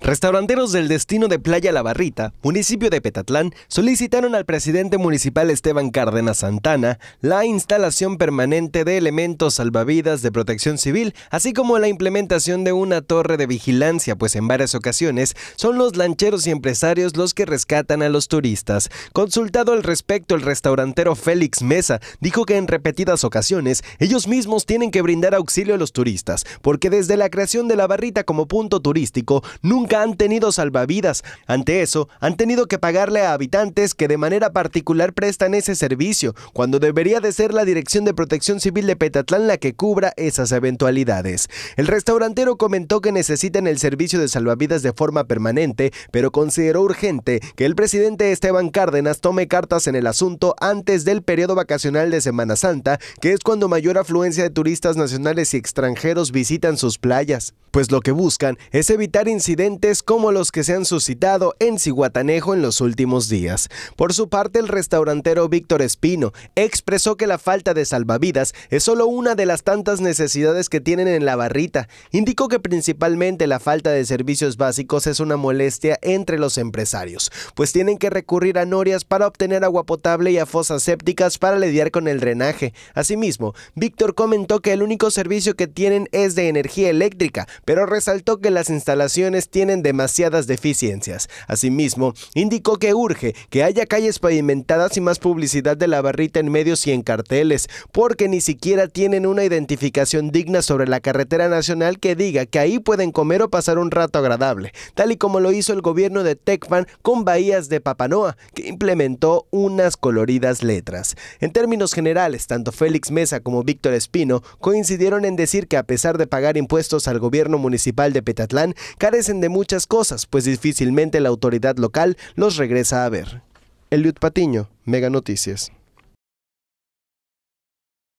Restauranteros del destino de Playa La Barrita, municipio de Petatlán, solicitaron al presidente municipal Esteban Cárdenas Santana la instalación permanente de elementos salvavidas de protección civil, así como la implementación de una torre de vigilancia, pues en varias ocasiones son los lancheros y empresarios los que rescatan a los turistas. Consultado al respecto, el restaurantero Félix Mesa dijo que en repetidas ocasiones ellos mismos tienen que brindar auxilio a los turistas, porque desde la creación de La Barrita como punto turístico, nunca han tenido salvavidas. Ante eso, han tenido que pagarle a habitantes que de manera particular prestan ese servicio, cuando debería de ser la Dirección de Protección Civil de Petatlán la que cubra esas eventualidades. El restaurantero comentó que necesitan el servicio de salvavidas de forma permanente, pero consideró urgente que el presidente Esteban Cárdenas tome cartas en el asunto antes del periodo vacacional de Semana Santa, que es cuando mayor afluencia de turistas nacionales y extranjeros visitan sus playas, pues lo que buscan es evitar incidentes como los que se han suscitado en Cihuatanejo en los últimos días. Por su parte, el restaurantero Víctor Espino expresó que la falta de salvavidas es solo una de las tantas necesidades que tienen en la barrita. Indicó que principalmente la falta de servicios básicos es una molestia entre los empresarios, pues tienen que recurrir a norias para obtener agua potable y a fosas sépticas para lidiar con el drenaje. Asimismo, Víctor comentó que el único servicio que tienen es de energía eléctrica, pero resaltó que las instalaciones tienen tienen demasiadas deficiencias. Asimismo, indicó que urge que haya calles pavimentadas y más publicidad de la barrita en medios y en carteles, porque ni siquiera tienen una identificación digna sobre la carretera nacional que diga que ahí pueden comer o pasar un rato agradable, tal y como lo hizo el gobierno de Tecpan con bahías de Papanoa, que implementó unas coloridas letras. En términos generales, tanto Félix Mesa como Víctor Espino coincidieron en decir que a pesar de pagar impuestos al gobierno municipal de Petatlán, carecen de muchas cosas, pues difícilmente la autoridad local los regresa a ver. Eliud Patiño, Mega Noticias.